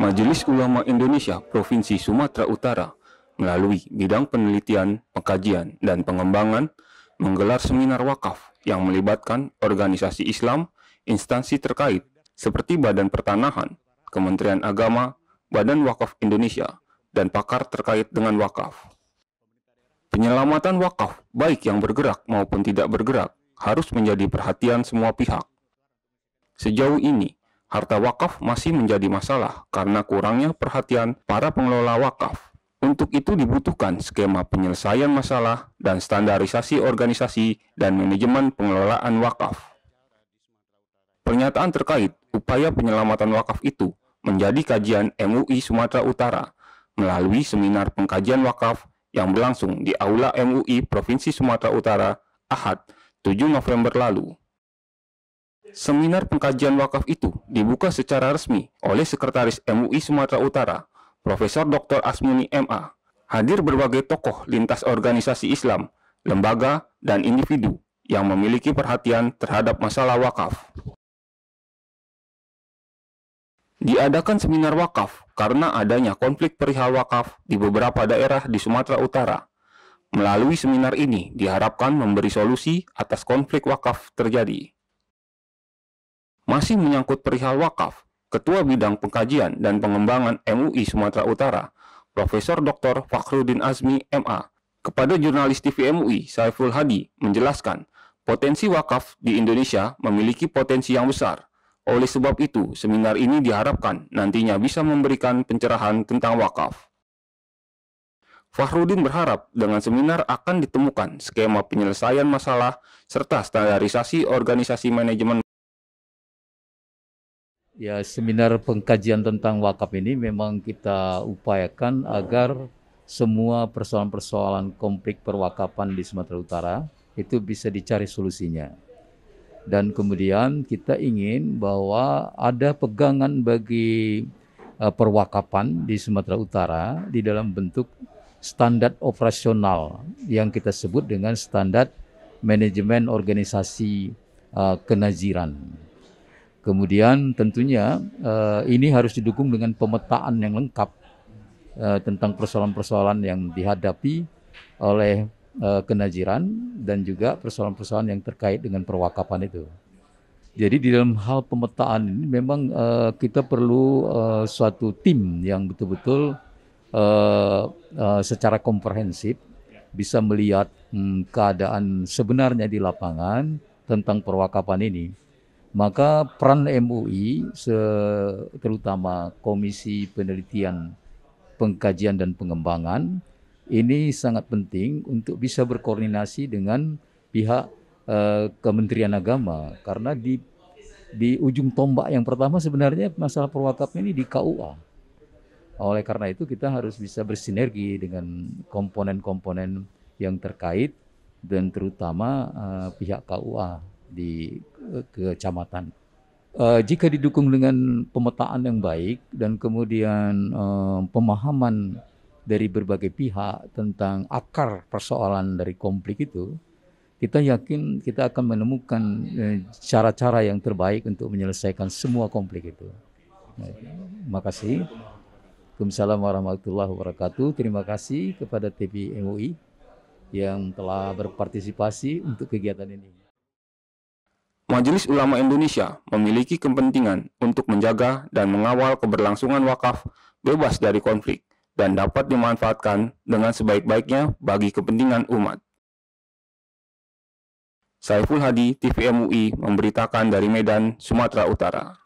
Majelis Ulama Indonesia Provinsi Sumatera Utara melalui bidang penelitian, pengkajian, dan pengembangan menggelar seminar wakaf yang melibatkan organisasi Islam, instansi terkait seperti Badan Pertanahan, Kementerian Agama, Badan Wakaf Indonesia, dan pakar terkait dengan wakaf. Penyelamatan wakaf, baik yang bergerak maupun tidak bergerak, harus menjadi perhatian semua pihak. Sejauh ini, harta wakaf masih menjadi masalah karena kurangnya perhatian para pengelola wakaf. Untuk itu dibutuhkan skema penyelesaian masalah dan standarisasi organisasi dan manajemen pengelolaan wakaf. Pernyataan terkait upaya penyelamatan wakaf itu menjadi kajian MUI Sumatera Utara melalui seminar pengkajian wakaf yang berlangsung di Aula MUI Provinsi Sumatera Utara Ahad 7 November lalu. Seminar pengkajian wakaf itu dibuka secara resmi oleh Sekretaris MUI Sumatera Utara, Profesor Dr. Asmuni MA. Hadir berbagai tokoh lintas organisasi Islam, lembaga, dan individu yang memiliki perhatian terhadap masalah wakaf. Diadakan seminar wakaf karena adanya konflik perihal wakaf di beberapa daerah di Sumatera Utara. Melalui seminar ini diharapkan memberi solusi atas konflik wakaf terjadi masih menyangkut perihal wakaf, Ketua Bidang Pengkajian dan Pengembangan MUI Sumatera Utara, Profesor Dr. Fakhruddin Azmi, MA, kepada jurnalis TV MUI Saiful Hadi menjelaskan, potensi wakaf di Indonesia memiliki potensi yang besar. Oleh sebab itu, seminar ini diharapkan nantinya bisa memberikan pencerahan tentang wakaf. Fahrudin berharap dengan seminar akan ditemukan skema penyelesaian masalah serta standarisasi organisasi manajemen Ya, seminar pengkajian tentang wakaf ini memang kita upayakan agar semua persoalan-persoalan konflik perwakapan di Sumatera Utara itu bisa dicari solusinya. Dan kemudian kita ingin bahwa ada pegangan bagi e, perwakapan di Sumatera Utara di dalam bentuk standar operasional yang kita sebut dengan standar manajemen organisasi e, kenaziran. Kemudian tentunya uh, ini harus didukung dengan pemetaan yang lengkap uh, tentang persoalan-persoalan yang dihadapi oleh uh, kenajiran dan juga persoalan-persoalan yang terkait dengan perwakapan itu. Jadi di dalam hal pemetaan ini memang uh, kita perlu uh, suatu tim yang betul-betul uh, uh, secara komprehensif bisa melihat um, keadaan sebenarnya di lapangan tentang perwakapan ini maka peran MUI, e, terutama Komisi Penelitian Pengkajian dan Pengembangan, ini sangat penting untuk bisa berkoordinasi dengan pihak eh, Kementerian Agama karena di di ujung tombak yang pertama sebenarnya masalah perwakafnya ini di KUA. Oleh karena itu kita harus bisa bersinergi dengan komponen-komponen yang terkait dan terutama uh, pihak KUA di kecamatan. Uh, jika didukung dengan pemetaan yang baik dan kemudian uh, pemahaman dari berbagai pihak tentang akar persoalan dari konflik itu, kita yakin kita akan menemukan eh, cara-cara yang terbaik untuk menyelesaikan semua konflik itu. Nah, terima kasih. Waalaikumsalam warahmatullahi wabarakatuh. Terima kasih kepada TV MUI yang telah berpartisipasi untuk kegiatan ini. Majelis Ulama Indonesia memiliki kepentingan untuk menjaga dan mengawal keberlangsungan wakaf bebas dari konflik dan dapat dimanfaatkan dengan sebaik-baiknya bagi kepentingan umat. Saiful Hadi, TVMUI, memberitakan dari Medan, Sumatera Utara.